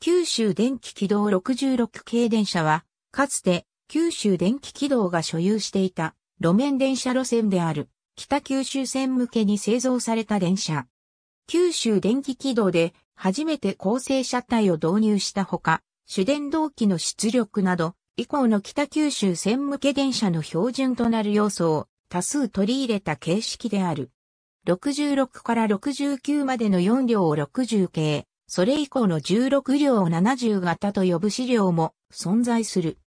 九州電気軌道66系電車は、かつて九州電気軌道が所有していた路面電車路線である北九州線向けに製造された電車。九州電気軌道で初めて構成車体を導入したほか、主電動機の出力など、以降の北九州線向け電車の標準となる要素を多数取り入れた形式である。66から69までの4両を60系、それ以降の16両を70型と呼ぶ資料も存在する。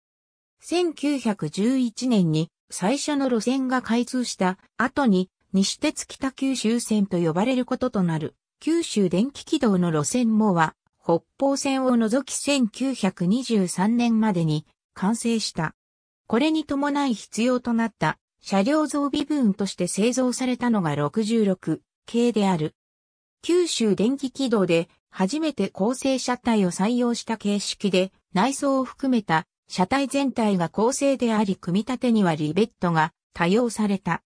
1911年に最初の路線が開通した後に西鉄北九州線と呼ばれることとなる九州電気軌道の路線もは北方線を除き1923年までに完成した。これに伴い必要となった車両増備分として製造されたのが66系である。九州電気軌道で初めて構成車体を採用した形式で、内装を含めた車体全体が構成であり組み立てにはリベットが多用された。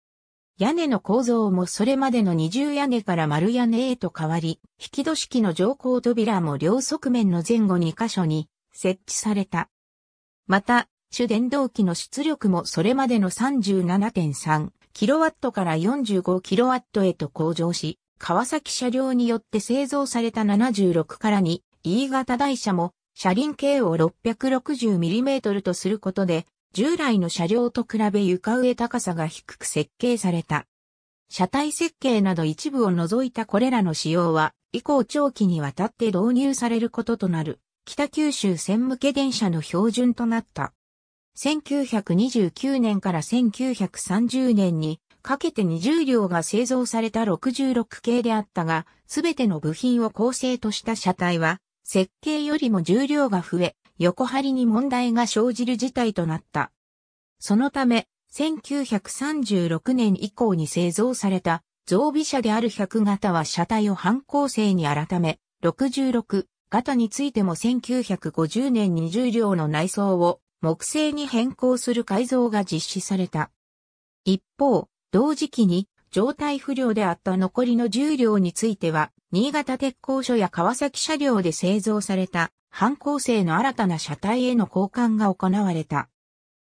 屋根の構造もそれまでの二重屋根から丸屋根へと変わり、引き戸式の乗降扉も両側面の前後2箇所に設置された。また、主電動機の出力もそれまでの 37.3kW から 45kW へと向上し、川崎車両によって製造された76からに、E 型台車も、車輪径を 660mm とすることで、従来の車両と比べ床上高さが低く設計された。車体設計など一部を除いたこれらの仕様は、以降長期にわたって導入されることとなる、北九州線向け電車の標準となった。1929年から1930年に、かけて20両が製造された66系であったが、すべての部品を構成とした車体は、設計よりも重量が増え、横張りに問題が生じる事態となった。そのため、1936年以降に製造された増備車である100型は車体を半構成に改め、66型についても1950年2重量の内装を木製に変更する改造が実施された。一方、同時期に状態不良であった残りの10両については、新潟鉄工所や川崎車両で製造された、反抗性の新たな車体への交換が行われた。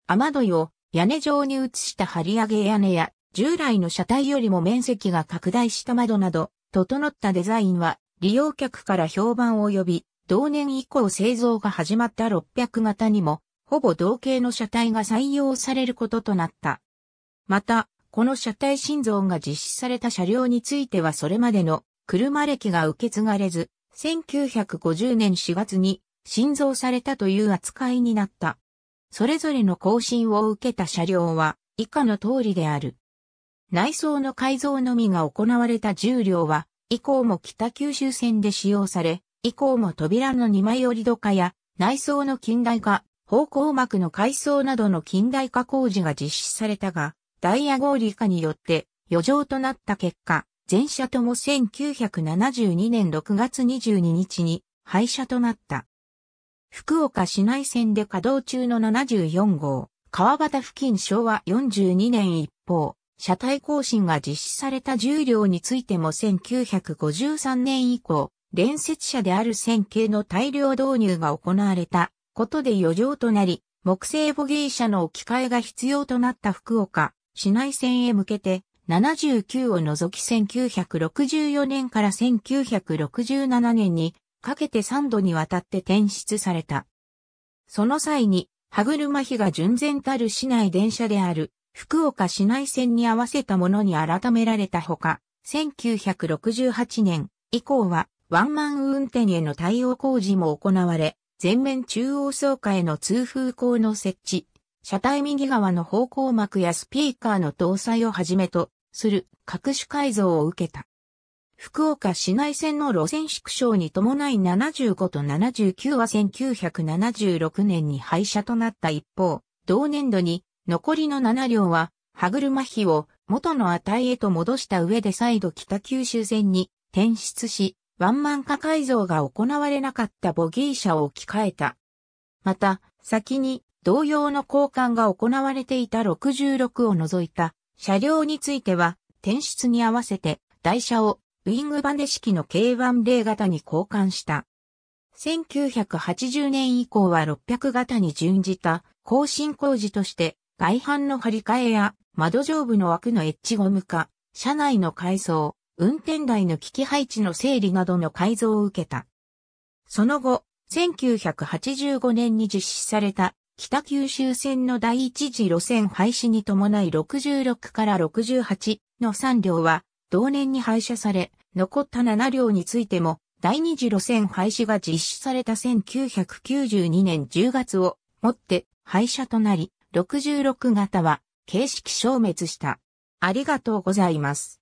雨戸いを屋根状に移した張り上げ屋根や、従来の車体よりも面積が拡大した窓など、整ったデザインは、利用客から評判を呼び、同年以降製造が始まった600型にも、ほぼ同型の車体が採用されることとなった。また、この車体心臓が実施された車両についてはそれまでの車歴が受け継がれず、1950年4月に新造されたという扱いになった。それぞれの更新を受けた車両は以下の通りである。内装の改造のみが行われた重量は、以降も北九州線で使用され、以降も扉の2枚折り土化や内装の近代化、方向膜の改装などの近代化工事が実施されたが、ダイヤゴーリ化によって余剰となった結果、全車とも1972年6月22日に廃車となった。福岡市内線で稼働中の74号、川端付近昭和42年一方、車体更新が実施された重量についても1953年以降、連接車である線形の大量導入が行われたことで余剰となり、木製ボギー車の置き換えが必要となった福岡、市内線へ向けて、79を除き1964年から1967年にかけて3度にわたって転出された。その際に、歯車比が純然たる市内電車である福岡市内線に合わせたものに改められたほか、1968年以降はワンマン運転への対応工事も行われ、全面中央総下への通風口の設置、車体右側の方向幕やスピーカーの搭載をはじめとする各種改造を受けた。福岡市内線の路線縮小に伴い75と79は1976年に廃車となった一方、同年度に残りの7両は歯車比を元の値へと戻した上で再度北九州線に転出し、ワンマン化改造が行われなかったボギー車を置き換えた。また、先に同様の交換が行われていた66を除いた車両については、転出に合わせて台車をウィングバネ式の K10 型に交換した。1980年以降は600型に準じた更新工事として外板の張り替えや窓上部の枠のエッジゴム化、車内の改装、運転台の機器配置の整理などの改造を受けた。その後、1985年に実施された北九州線の第一次路線廃止に伴い66から68の3両は同年に廃車され、残った7両についても第二次路線廃止が実施された1992年10月をもって廃車となり、66型は形式消滅した。ありがとうございます。